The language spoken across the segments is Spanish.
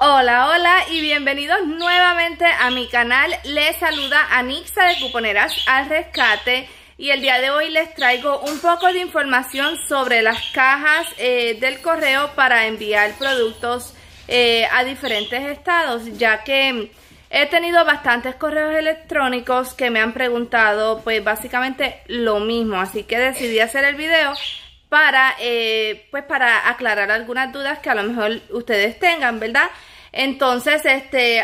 Hola, hola y bienvenidos nuevamente a mi canal. Les saluda Anixa de Cuponeras al Rescate y el día de hoy les traigo un poco de información sobre las cajas eh, del correo para enviar productos eh, a diferentes estados, ya que he tenido bastantes correos electrónicos que me han preguntado pues básicamente lo mismo, así que decidí hacer el video para, eh, pues para aclarar algunas dudas que a lo mejor ustedes tengan, ¿verdad? Entonces, este,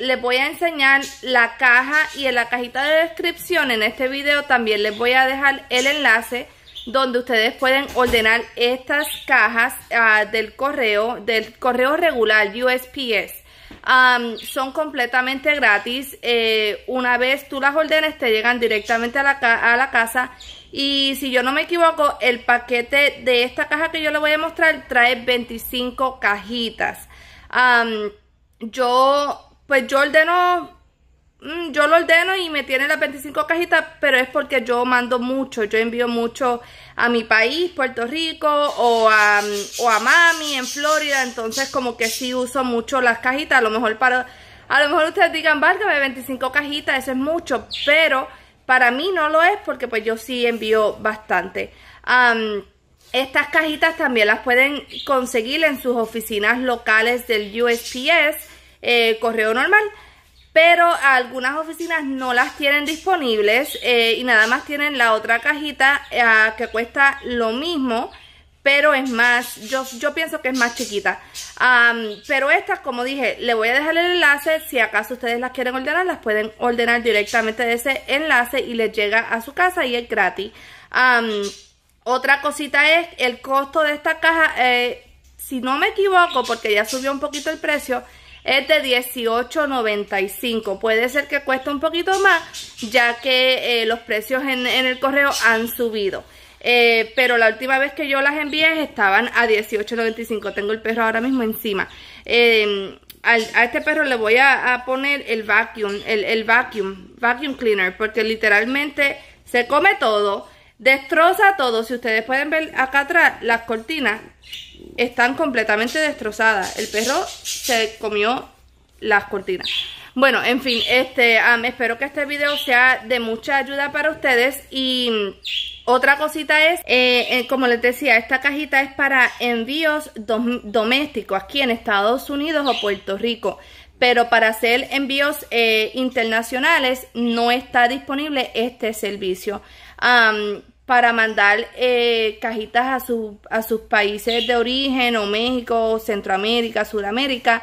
les voy a enseñar la caja y en la cajita de descripción en este video también les voy a dejar el enlace donde ustedes pueden ordenar estas cajas ah, del correo, del correo regular USPS. son completamente gratis. Eh, una vez tú las ordenes, te llegan directamente a la, a la casa y si yo no me equivoco, el paquete de esta caja que yo le voy a mostrar trae 25 cajitas. yo, pues yo ordeno, mm, yo lo ordeno y me tiene las 25 cajitas, pero es porque yo mando mucho, yo envío mucho a mi país, Puerto Rico, o a, mami en Florida, entonces como que sí uso mucho las cajitas, a lo mejor para, a lo mejor ustedes digan, válgame 25 cajitas, eso es mucho, pero... Para mí no lo es porque pues yo sí envío bastante. estas cajitas también las pueden conseguir en sus oficinas locales del USPS, eh, correo normal, pero algunas oficinas no las tienen disponibles eh, y nada más tienen la otra cajita eh, que cuesta lo mismo pero es más, yo, yo pienso que es más chiquita. pero estas, como dije, le voy a dejar el enlace, si acaso ustedes las quieren ordenar, las pueden ordenar directamente de ese enlace y les llega a su casa y es gratis. otra cosita es el costo de esta caja, eh, si no me equivoco, porque ya subió un poquito el precio, es de $18.95. Puede ser que cueste un poquito más, ya que eh, los precios en el correo han subido. Eh, pero la última vez que yo las envié estaban a 18.95. Tengo el perro ahora mismo encima. Em, a este perro le voy a, poner el vacuum, el, vacuum, vacuum cleaner, porque literalmente se come todo, destroza todo. Si ustedes pueden ver acá atrás, las cortinas están completamente destrozadas. El perro se comió las cortinas. Bueno, en fin, este, espero que este video sea de mucha ayuda para ustedes y... Mm, otra cosita es, eh, eh, como les decía, esta cajita es para envíos domésticos aquí en Estados Unidos o Puerto Rico. Pero para hacer envíos eh, internacionales no está disponible este servicio. para mandar cajitas a, a sus países de origen o México, Centroamérica, Sudamérica,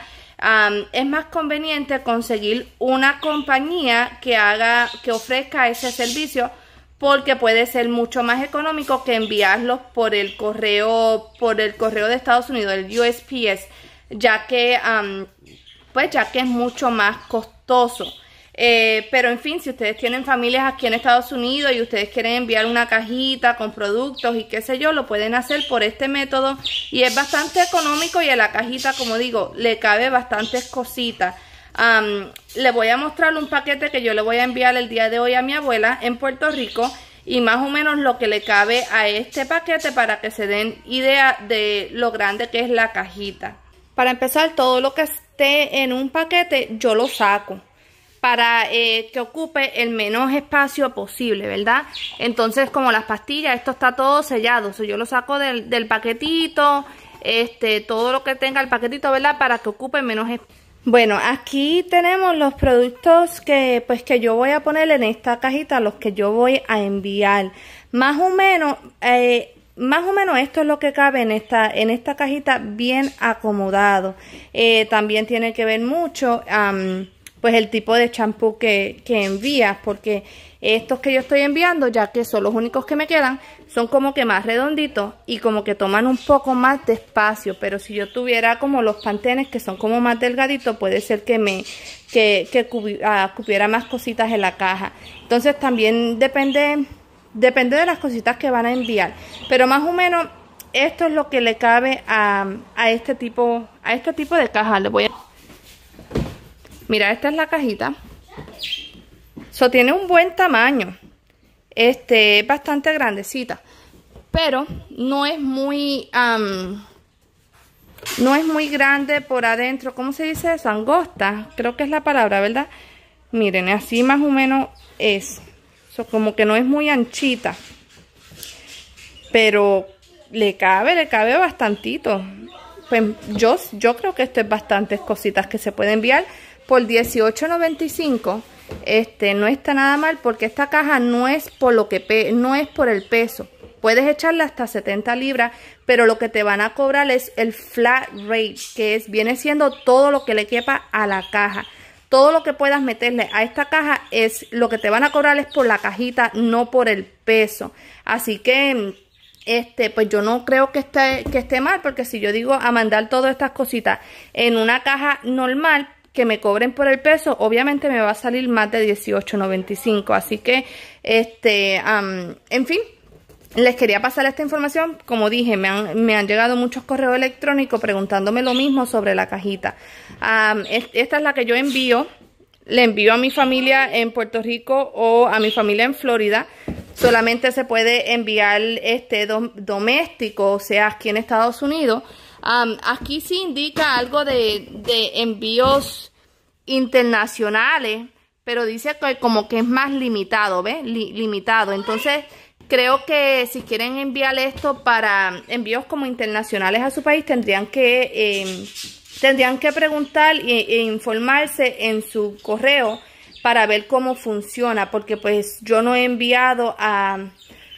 es más conveniente conseguir una compañía que haga, que ofrezca ese servicio porque puede ser mucho más económico que enviarlos por el correo, por el correo de Estados Unidos, el USPS, ya que, pues ya que es mucho más costoso. Eh, pero en fin, si ustedes tienen familias aquí en Estados Unidos y ustedes quieren enviar una cajita con productos y qué sé yo, lo pueden hacer por este método y es bastante económico y a la cajita, como digo, le cabe bastantes cositas. le voy a mostrar un paquete que yo le voy a enviar el día de hoy a mi abuela en Puerto Rico y más o menos lo que le cabe a este paquete para que se den idea de lo grande que es la cajita. Para empezar, todo lo que esté en un paquete yo lo saco para eh, que ocupe el menos espacio posible, ¿verdad? Entonces, como las pastillas, esto está todo sellado. O yo lo saco del, paquetito, este, todo lo que tenga el paquetito, ¿verdad? Para que ocupe menos espacio. Bueno, aquí tenemos los productos que pues que yo voy a poner en esta cajita, los que yo voy a enviar. Más o menos, eh, más o menos esto es lo que cabe en esta, en esta cajita bien acomodado. Eh, también tiene que ver mucho pues el tipo de champú que, que envías, porque estos que yo estoy enviando, ya que son los únicos que me quedan, son como que más redonditos y como que toman un poco más de espacio, pero si yo tuviera como los pantenes que son como más delgaditos, puede ser que me que, cubiera, ah, más cositas en la caja. Entonces también depende, depende de las cositas que van a enviar, pero más o menos esto es lo que le cabe a, a este tipo a este tipo de caja. Le voy a Mira, esta es la cajita. So, tiene un buen tamaño. Este, es bastante grandecita. Pero no es muy... no es muy grande por adentro. ¿Cómo se dice eso? Angosta. Creo que es la palabra, ¿verdad? Miren, así más o menos es. eso como que no es muy anchita. Pero le cabe, le cabe bastantito. Pues yo, yo creo que esto es bastantes cositas que se puede enviar por 18.95 este no está nada mal porque esta caja no es por lo que no es por el peso puedes echarle hasta 70 libras pero lo que te van a cobrar es el flat rate que es viene siendo todo lo que le quepa a la caja todo lo que puedas meterle a esta caja es lo que te van a cobrar es por la cajita no por el peso así que este, pues yo no creo que esté, que esté mal, porque si yo digo a mandar todas estas cositas en una caja normal, que me cobren por el peso, obviamente me va a salir más de 18.95. Así que, este, en fin. Les quería pasar esta información, como dije, me han, me han, llegado muchos correos electrónicos preguntándome lo mismo sobre la cajita. esta es la que yo envío, le envío a mi familia en Puerto Rico o a mi familia en Florida. Solamente se puede enviar este doméstico, o sea, aquí en Estados Unidos aquí sí indica algo de, envíos internacionales, pero dice que como que es más limitado, ¿ves? limitado. Entonces, creo que si quieren enviar esto para envíos como internacionales a su país, tendrían que, em, tendrían que preguntar e, informarse en su correo para ver cómo funciona, porque pues yo no he enviado a,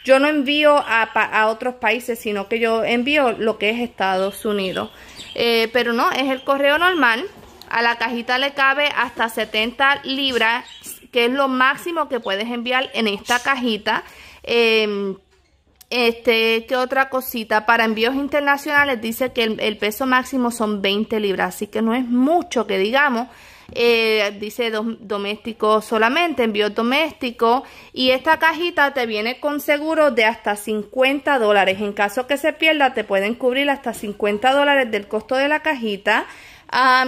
yo no envío a, otros países, sino que yo envío lo que es Estados Unidos. Eh, pero no, es el correo normal. A la cajita le cabe hasta 70 libras, que es lo máximo que puedes enviar en esta cajita. Em, este, ¿qué otra cosita? Para envíos internacionales dice que el, el peso máximo son 20 libras, así que no es mucho que digamos eh, dice doméstico solamente, envío doméstico. Y esta cajita te viene con seguro de hasta 50 dólares. En caso que se pierda, te pueden cubrir hasta 50 dólares del costo de la cajita.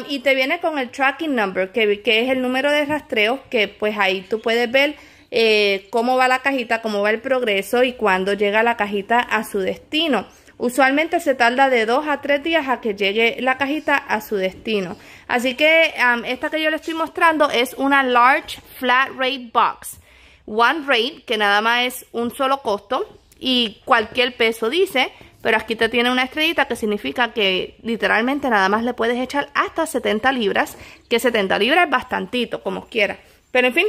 y te viene con el tracking number, que, que es el número de rastreos, que pues ahí tú puedes ver eh, cómo va la cajita, cómo va el progreso y cuándo llega la cajita a su destino. Usualmente se tarda de 2 a 3 días a que llegue la cajita a su destino. Así que esta que yo le estoy mostrando es una large flat rate box. One rate, que nada más es un solo costo y cualquier peso dice, pero aquí te tiene una estrellita que significa que literalmente nada más le puedes echar hasta 70 libras, que 70 libras es bastantito, como quieras. Pero en fin,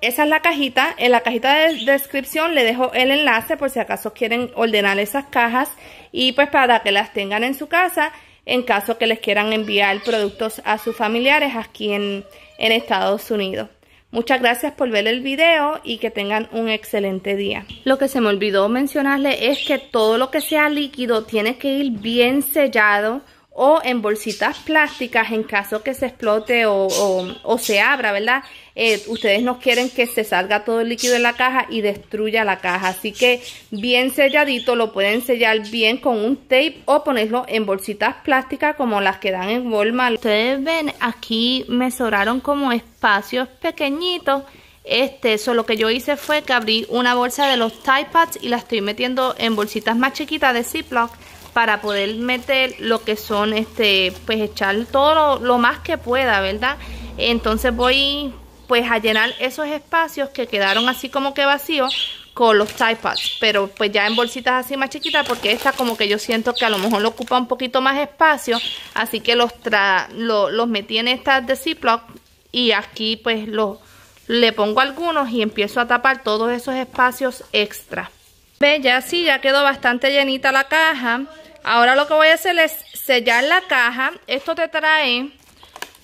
esa es la cajita. En la cajita de descripción le dejo el enlace por si acaso quieren ordenar esas cajas y pues para que las tengan en su casa en caso que les quieran enviar productos a sus familiares aquí en, en Estados Unidos. Muchas gracias por ver el video y que tengan un excelente día. Lo que se me olvidó mencionarle es que todo lo que sea líquido tiene que ir bien sellado o en bolsitas plásticas en caso que se explote o, se abra, ¿verdad? Eh, ustedes no quieren que se salga todo el líquido de la caja y destruya la caja. Así que bien selladito, lo pueden sellar bien con un tape o ponerlo en bolsitas plásticas como las que dan en Walmart. Ustedes ven, aquí me sobraron como espacios pequeñitos. Este, eso lo que yo hice fue que abrí una bolsa de los Tide y la estoy metiendo en bolsitas más chiquitas de Ziploc para poder meter lo que son, este, pues echar todo lo, más que pueda, ¿verdad? Entonces voy pues a llenar esos espacios que quedaron así como que vacíos con los typads pero pues ya en bolsitas así más chiquitas porque esta como que yo siento que a lo mejor lo ocupa un poquito más espacio, así que los tra los metí en estas de Ziploc y aquí pues los le pongo algunos y empiezo a tapar todos esos espacios extra. Ve, ya sí, ya quedó bastante llenita la caja. Ahora lo que voy a hacer es sellar la caja. Esto te trae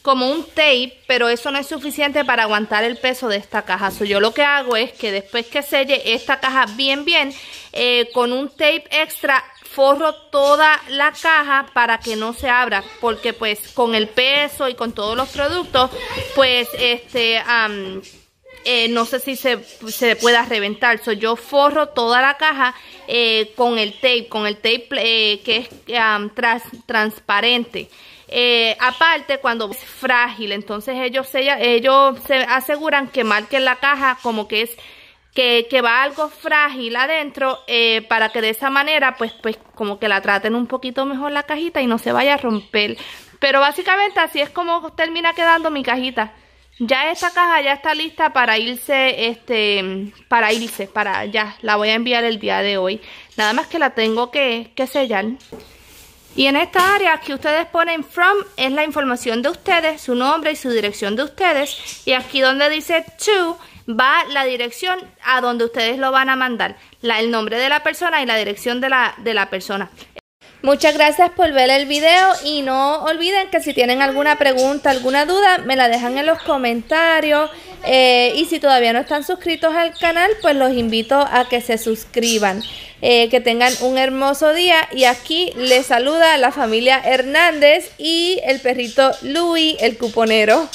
como un tape, pero eso no es suficiente para aguantar el peso de esta caja. yo lo que hago es que después que selle esta caja bien bien, eh, con un tape extra forro toda la caja para que no se abra porque pues con el peso y con todos los productos pues este eh, no sé si se, se pueda reventar. yo forro toda la caja eh, con el tape, con el tape eh, que es transparente. aparte, cuando es frágil, entonces ellos se, ellos se aseguran que marquen la caja como que es que, que va algo frágil adentro para que de esa manera pues, pues como que la traten un poquito mejor la cajita y no se vaya a romper. Pero básicamente así es como termina quedando mi cajita. Ya esta caja ya está lista para irse, este, para irse, para ya, la voy a enviar el día de hoy. Nada más que la tengo que, que sellar. Y en esta área que ustedes ponen from es la información de ustedes, su nombre y su dirección de ustedes. Y aquí donde dice to va la dirección a donde ustedes lo van a mandar. el nombre de la persona y la dirección de la, de la persona. Muchas gracias por ver el video y no olviden que si tienen alguna pregunta, alguna duda, me la dejan en los comentarios. Eh, y si todavía no están suscritos al canal, pues los invito a que se suscriban. Eh, que tengan un hermoso día y aquí les saluda la familia Hernández y el perrito Luis, el cuponero.